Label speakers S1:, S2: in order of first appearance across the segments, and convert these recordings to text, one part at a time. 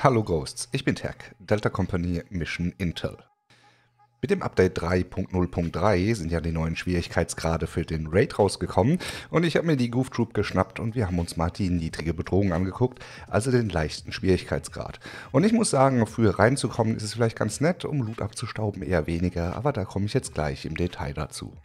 S1: Hallo Ghosts, ich bin Terk, Delta Company Mission Intel. Mit dem Update 3.0.3 sind ja die neuen Schwierigkeitsgrade für den Raid rausgekommen und ich habe mir die Goof Troop geschnappt und wir haben uns mal die niedrige Bedrohung angeguckt, also den leichten Schwierigkeitsgrad. Und ich muss sagen, früher reinzukommen ist es vielleicht ganz nett, um Loot abzustauben eher weniger, aber da komme ich jetzt gleich im Detail dazu.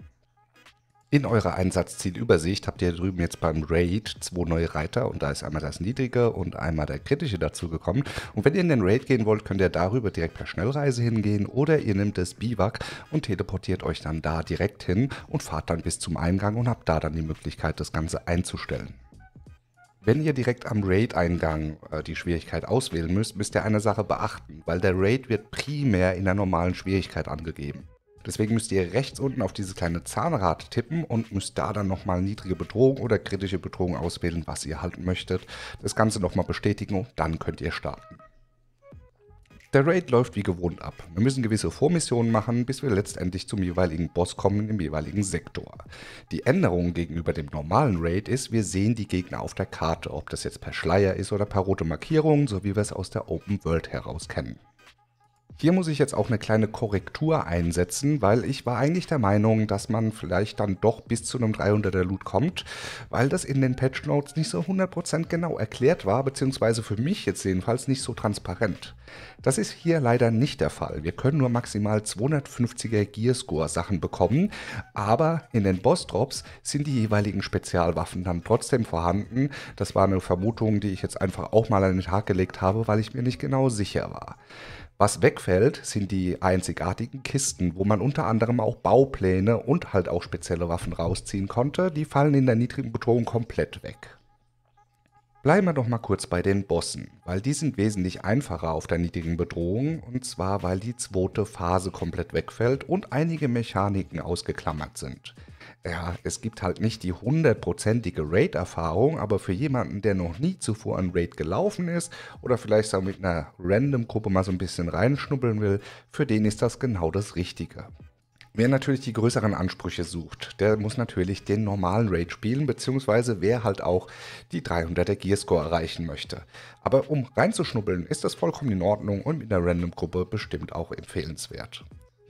S1: In eurer Einsatzzielübersicht habt ihr drüben jetzt beim Raid zwei neue Reiter und da ist einmal das niedrige und einmal der kritische dazu gekommen. Und wenn ihr in den Raid gehen wollt, könnt ihr darüber direkt per Schnellreise hingehen oder ihr nehmt das Biwak und teleportiert euch dann da direkt hin und fahrt dann bis zum Eingang und habt da dann die Möglichkeit, das Ganze einzustellen. Wenn ihr direkt am Raid-Eingang äh, die Schwierigkeit auswählen müsst, müsst ihr eine Sache beachten, weil der Raid wird primär in der normalen Schwierigkeit angegeben. Deswegen müsst ihr rechts unten auf dieses kleine Zahnrad tippen und müsst da dann nochmal niedrige Bedrohung oder kritische Bedrohung auswählen, was ihr halten möchtet. Das Ganze nochmal bestätigen und dann könnt ihr starten. Der Raid läuft wie gewohnt ab. Wir müssen gewisse Vormissionen machen, bis wir letztendlich zum jeweiligen Boss kommen im jeweiligen Sektor. Die Änderung gegenüber dem normalen Raid ist, wir sehen die Gegner auf der Karte, ob das jetzt per Schleier ist oder per rote Markierung, so wie wir es aus der Open World heraus kennen. Hier muss ich jetzt auch eine kleine Korrektur einsetzen, weil ich war eigentlich der Meinung, dass man vielleicht dann doch bis zu einem 300er Loot kommt, weil das in den Patch Notes nicht so 100% genau erklärt war, beziehungsweise für mich jetzt jedenfalls nicht so transparent. Das ist hier leider nicht der Fall. Wir können nur maximal 250er Gearscore Sachen bekommen, aber in den Boss Drops sind die jeweiligen Spezialwaffen dann trotzdem vorhanden. Das war eine Vermutung, die ich jetzt einfach auch mal an den Tag gelegt habe, weil ich mir nicht genau sicher war. Was wegfällt, sind die einzigartigen Kisten, wo man unter anderem auch Baupläne und halt auch spezielle Waffen rausziehen konnte. Die fallen in der niedrigen Bedrohung komplett weg. Bleiben wir doch mal kurz bei den Bossen, weil die sind wesentlich einfacher auf der niedrigen Bedrohung und zwar weil die zweite Phase komplett wegfällt und einige Mechaniken ausgeklammert sind ja, es gibt halt nicht die hundertprozentige Raid-Erfahrung, aber für jemanden, der noch nie zuvor ein Raid gelaufen ist oder vielleicht so mit einer Random-Gruppe mal so ein bisschen reinschnuppeln will, für den ist das genau das Richtige. Wer natürlich die größeren Ansprüche sucht, der muss natürlich den normalen Raid spielen, beziehungsweise wer halt auch die 300er Gearscore erreichen möchte. Aber um reinzuschnuppeln, ist das vollkommen in Ordnung und mit einer Random-Gruppe bestimmt auch empfehlenswert.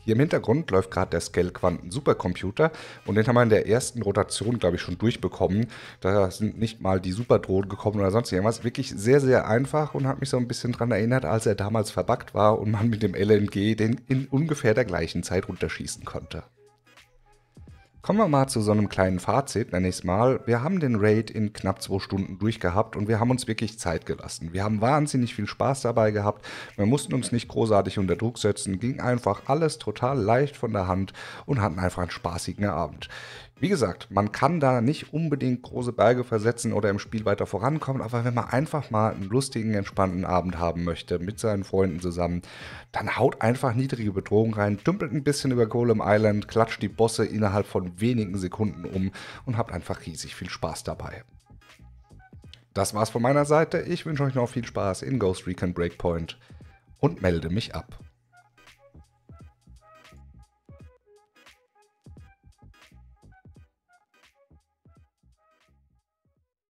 S1: Hier im Hintergrund läuft gerade der Scale-Quanten-Supercomputer und den haben wir in der ersten Rotation, glaube ich, schon durchbekommen. Da sind nicht mal die Superdrohnen gekommen oder sonst irgendwas. Wirklich sehr, sehr einfach und hat mich so ein bisschen daran erinnert, als er damals verbuggt war und man mit dem LMG den in ungefähr der gleichen Zeit runterschießen konnte. Kommen wir mal zu so einem kleinen Fazit, nenne ich es mal. Wir haben den Raid in knapp zwei Stunden durchgehabt und wir haben uns wirklich Zeit gelassen. Wir haben wahnsinnig viel Spaß dabei gehabt. Wir mussten uns nicht großartig unter Druck setzen, ging einfach alles total leicht von der Hand und hatten einfach einen spaßigen Abend. Wie gesagt, man kann da nicht unbedingt große Berge versetzen oder im Spiel weiter vorankommen, aber wenn man einfach mal einen lustigen, entspannten Abend haben möchte mit seinen Freunden zusammen, dann haut einfach niedrige Bedrohung rein, dümpelt ein bisschen über Golem Island, klatscht die Bosse innerhalb von wenigen Sekunden um und habt einfach riesig viel Spaß dabei. Das war's von meiner Seite. Ich wünsche euch noch viel Spaß in Ghost Recon Breakpoint und melde mich ab.